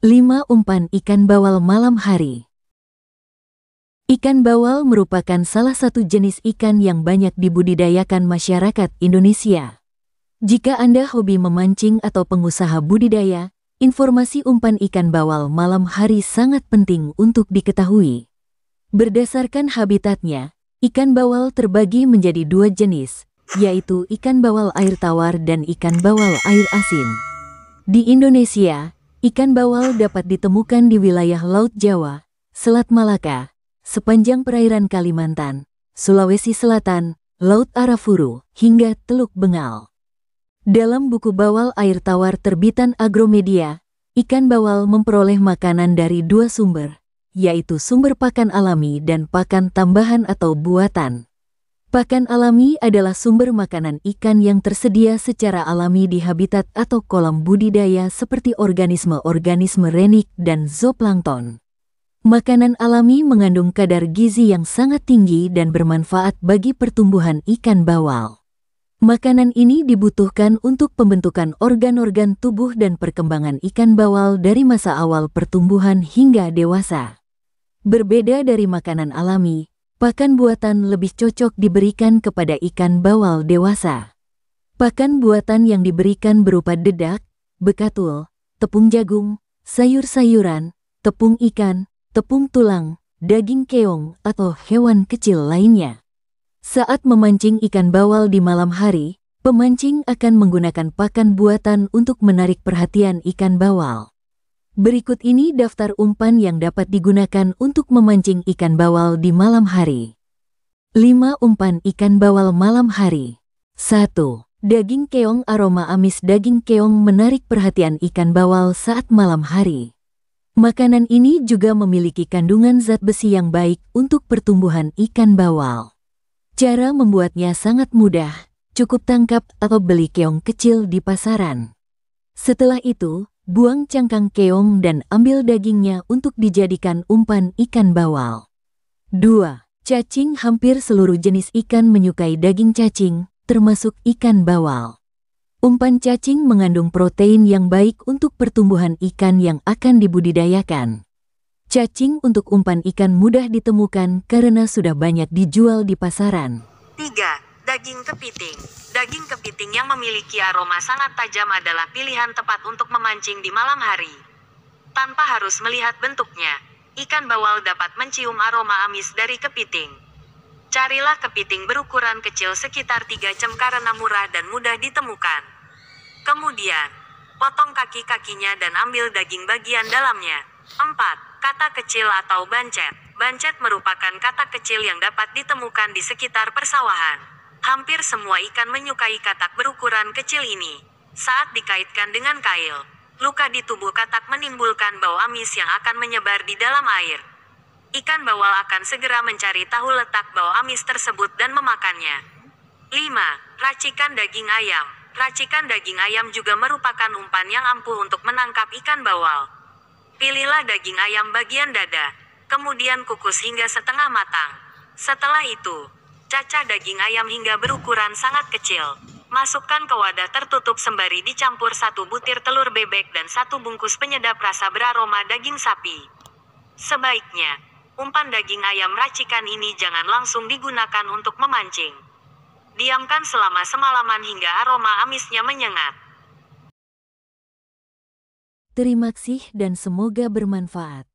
5 Umpan Ikan Bawal Malam Hari Ikan bawal merupakan salah satu jenis ikan yang banyak dibudidayakan masyarakat Indonesia. Jika Anda hobi memancing atau pengusaha budidaya, informasi umpan ikan bawal malam hari sangat penting untuk diketahui. Berdasarkan habitatnya, ikan bawal terbagi menjadi dua jenis, yaitu ikan bawal air tawar dan ikan bawal air asin. Di Indonesia, Ikan bawal dapat ditemukan di wilayah Laut Jawa, Selat Malaka, sepanjang perairan Kalimantan, Sulawesi Selatan, Laut Arafuru, hingga Teluk Bengal. Dalam buku Bawal Air Tawar terbitan Agromedia, ikan bawal memperoleh makanan dari dua sumber, yaitu sumber pakan alami dan pakan tambahan atau buatan. Pakan alami adalah sumber makanan ikan yang tersedia secara alami di habitat atau kolam budidaya seperti organisme-organisme renik dan zooplankton. Makanan alami mengandung kadar gizi yang sangat tinggi dan bermanfaat bagi pertumbuhan ikan bawal. Makanan ini dibutuhkan untuk pembentukan organ-organ tubuh dan perkembangan ikan bawal dari masa awal pertumbuhan hingga dewasa. Berbeda dari makanan alami, Pakan buatan lebih cocok diberikan kepada ikan bawal dewasa. Pakan buatan yang diberikan berupa dedak, bekatul, tepung jagung, sayur-sayuran, tepung ikan, tepung tulang, daging keong, atau hewan kecil lainnya. Saat memancing ikan bawal di malam hari, pemancing akan menggunakan pakan buatan untuk menarik perhatian ikan bawal. Berikut ini daftar umpan yang dapat digunakan untuk memancing ikan bawal di malam hari. 5 umpan ikan bawal malam hari. 1. Daging keong aroma amis daging keong menarik perhatian ikan bawal saat malam hari. Makanan ini juga memiliki kandungan zat besi yang baik untuk pertumbuhan ikan bawal. Cara membuatnya sangat mudah, cukup tangkap atau beli keong kecil di pasaran. Setelah itu, buang cangkang keong dan ambil dagingnya untuk dijadikan umpan ikan bawal. 2. Cacing hampir seluruh jenis ikan menyukai daging cacing, termasuk ikan bawal. Umpan cacing mengandung protein yang baik untuk pertumbuhan ikan yang akan dibudidayakan. Cacing untuk umpan ikan mudah ditemukan karena sudah banyak dijual di pasaran. 3. Daging kepiting Daging kepiting memiliki aroma sangat tajam adalah pilihan tepat untuk memancing di malam hari. Tanpa harus melihat bentuknya, ikan bawal dapat mencium aroma amis dari kepiting. Carilah kepiting berukuran kecil sekitar 3 cm karena murah dan mudah ditemukan. Kemudian, potong kaki-kakinya dan ambil daging bagian dalamnya. 4. Kata kecil atau bancet. Bancet merupakan kata kecil yang dapat ditemukan di sekitar persawahan. Hampir semua ikan menyukai katak berukuran kecil ini. Saat dikaitkan dengan kail, luka di tubuh katak menimbulkan bau amis yang akan menyebar di dalam air. Ikan bawal akan segera mencari tahu letak bau amis tersebut dan memakannya. 5. Racikan daging ayam. Racikan daging ayam juga merupakan umpan yang ampuh untuk menangkap ikan bawal. Pilihlah daging ayam bagian dada, kemudian kukus hingga setengah matang. Setelah itu, Cacah daging ayam hingga berukuran sangat kecil. Masukkan ke wadah tertutup sembari dicampur satu butir telur bebek dan satu bungkus penyedap rasa beraroma daging sapi. Sebaiknya, umpan daging ayam racikan ini jangan langsung digunakan untuk memancing. Diamkan selama semalaman hingga aroma amisnya menyengat. Terima kasih dan semoga bermanfaat.